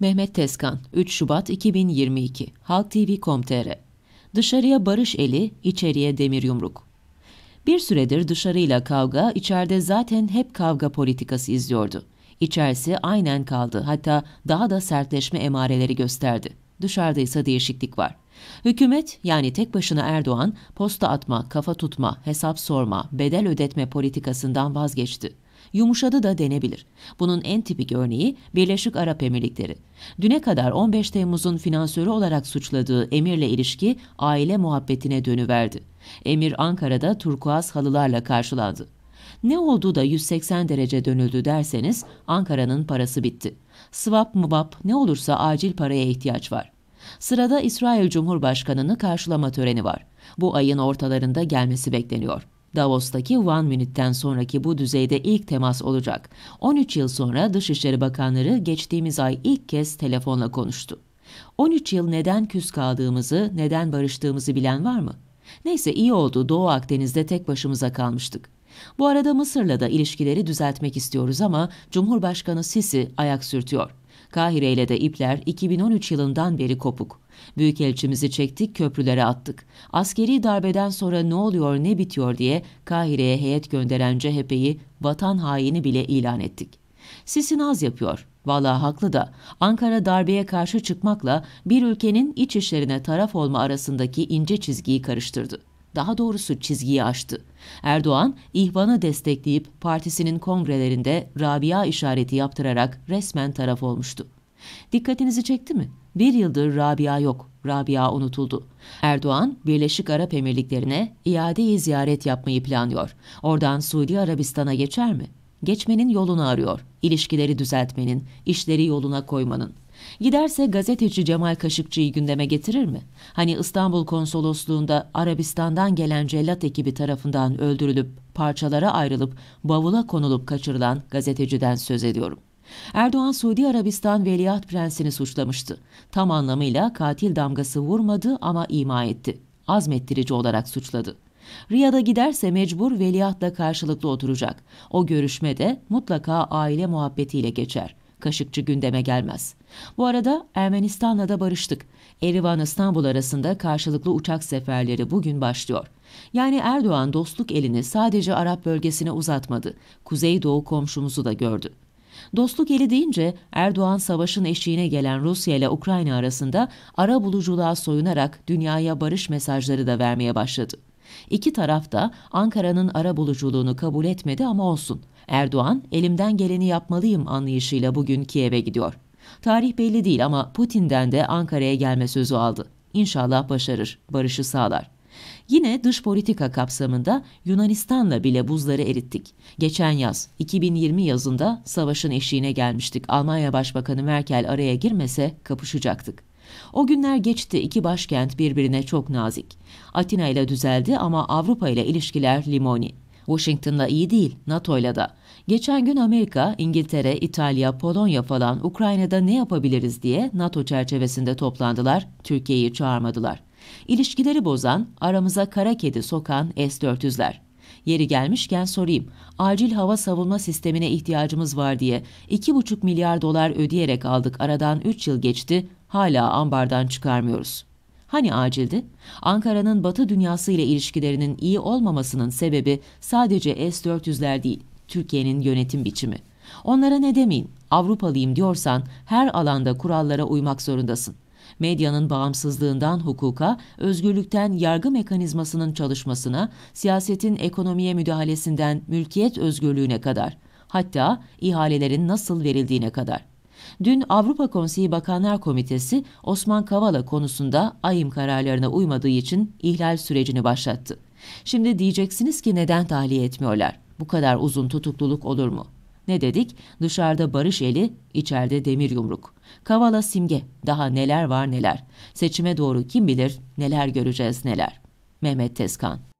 Mehmet Tezkan, 3 Şubat 2022, Halk TV.com.tr Dışarıya barış eli, içeriye demir yumruk. Bir süredir dışarıyla kavga, içeride zaten hep kavga politikası izliyordu. İçerisi aynen kaldı, hatta daha da sertleşme emareleri gösterdi. Dışarıda ise değişiklik var. Hükümet yani tek başına Erdoğan posta atma, kafa tutma, hesap sorma, bedel ödetme politikasından vazgeçti yumuşadı da denebilir. Bunun en tipik örneği Birleşik Arap Emirlikleri. Düne kadar 15 Temmuz'un finansörü olarak suçladığı Emir'le ilişki aile muhabbetine dönüverdi. Emir Ankara'da turkuaz halılarla karşılandı. Ne oldu da 180 derece dönüldü derseniz Ankara'nın parası bitti. Swap mubap ne olursa acil paraya ihtiyaç var. Sırada İsrail Cumhurbaşkanı'nı karşılama töreni var. Bu ayın ortalarında gelmesi bekleniyor. Davos'taki One Minute'ten sonraki bu düzeyde ilk temas olacak. 13 yıl sonra Dışişleri Bakanları geçtiğimiz ay ilk kez telefonla konuştu. 13 yıl neden küs kaldığımızı, neden barıştığımızı bilen var mı? Neyse iyi oldu Doğu Akdeniz'de tek başımıza kalmıştık. Bu arada Mısır'la da ilişkileri düzeltmek istiyoruz ama Cumhurbaşkanı Sisi ayak sürtüyor. Kahire ile de ipler 2013 yılından beri kopuk. Büyükelçimizi çektik köprülere attık. Askeri darbeden sonra ne oluyor ne bitiyor diye Kahire'ye heyet gönderen CHP'yi vatan haini bile ilan ettik. Sisi naz yapıyor. Valla haklı da Ankara darbeye karşı çıkmakla bir ülkenin iç işlerine taraf olma arasındaki ince çizgiyi karıştırdı daha doğrusu çizgiyi aştı. Erdoğan, ihvanı destekleyip partisinin kongrelerinde Rabia işareti yaptırarak resmen taraf olmuştu. Dikkatinizi çekti mi? Bir yıldır Rabia yok, Rabia unutuldu. Erdoğan, Birleşik Arap Emirlikleri'ne iade iadeyi ziyaret yapmayı planlıyor. Oradan Suudi Arabistan'a geçer mi? Geçmenin yolunu arıyor, ilişkileri düzeltmenin, işleri yoluna koymanın. Giderse gazeteci Cemal Kaşıkçı'yı gündeme getirir mi? Hani İstanbul Konsolosluğunda Arabistan'dan gelen cellat ekibi tarafından öldürülüp parçalara ayrılıp bavula konulup kaçırılan gazeteciden söz ediyorum. Erdoğan Suudi Arabistan Veliaht Prensi'ni suçlamıştı. Tam anlamıyla katil damgası vurmadı ama ima etti. Azmettirici olarak suçladı. Riyad'a giderse mecbur veliahtla karşılıklı oturacak. O görüşmede mutlaka aile muhabbetiyle geçer. Kaşıkçı gündeme gelmez. Bu arada Ermenistan'la da barıştık. Erivan-İstanbul arasında karşılıklı uçak seferleri bugün başlıyor. Yani Erdoğan dostluk elini sadece Arap bölgesine uzatmadı. Kuzeydoğu komşumuzu da gördü. Dostluk eli deyince Erdoğan savaşın eşiğine gelen Rusya ile Ukrayna arasında ara buluculuğa soyunarak dünyaya barış mesajları da vermeye başladı. İki taraf da Ankara'nın ara buluculuğunu kabul etmedi ama olsun. Erdoğan elimden geleni yapmalıyım anlayışıyla bugün Kiev'e gidiyor. Tarih belli değil ama Putin'den de Ankara'ya gelme sözü aldı. İnşallah başarır, barışı sağlar. Yine dış politika kapsamında Yunanistan'la bile buzları erittik. Geçen yaz 2020 yazında savaşın eşiğine gelmiştik. Almanya Başbakanı Merkel araya girmese kapışacaktık. O günler geçti iki başkent birbirine çok nazik. Atina ile düzeldi ama Avrupa ile ilişkiler limoni. Washington'la iyi değil, NATO'yla da. Geçen gün Amerika, İngiltere, İtalya, Polonya falan Ukrayna'da ne yapabiliriz diye NATO çerçevesinde toplandılar, Türkiye'yi çağırmadılar. İlişkileri bozan, aramıza kara kedi sokan S-400'ler. Yeri gelmişken sorayım, acil hava savunma sistemine ihtiyacımız var diye 2,5 milyar dolar ödeyerek aldık aradan 3 yıl geçti, hala ambardan çıkarmıyoruz. Hani acildi? Ankara'nın batı dünyası ile ilişkilerinin iyi olmamasının sebebi sadece S-400'ler değil, Türkiye'nin yönetim biçimi. Onlara ne demeyin, Avrupalıyım diyorsan her alanda kurallara uymak zorundasın. Medyanın bağımsızlığından hukuka, özgürlükten yargı mekanizmasının çalışmasına, siyasetin ekonomiye müdahalesinden mülkiyet özgürlüğüne kadar, hatta ihalelerin nasıl verildiğine kadar. Dün Avrupa Konseyi Bakanlar Komitesi Osman Kavala konusunda ayım kararlarına uymadığı için ihlal sürecini başlattı. Şimdi diyeceksiniz ki neden tahliye etmiyorlar? Bu kadar uzun tutukluluk olur mu? Ne dedik? Dışarıda barış eli, içeride demir yumruk. Kavala simge. Daha neler var neler. Seçime doğru kim bilir neler göreceğiz neler. Mehmet Tezkan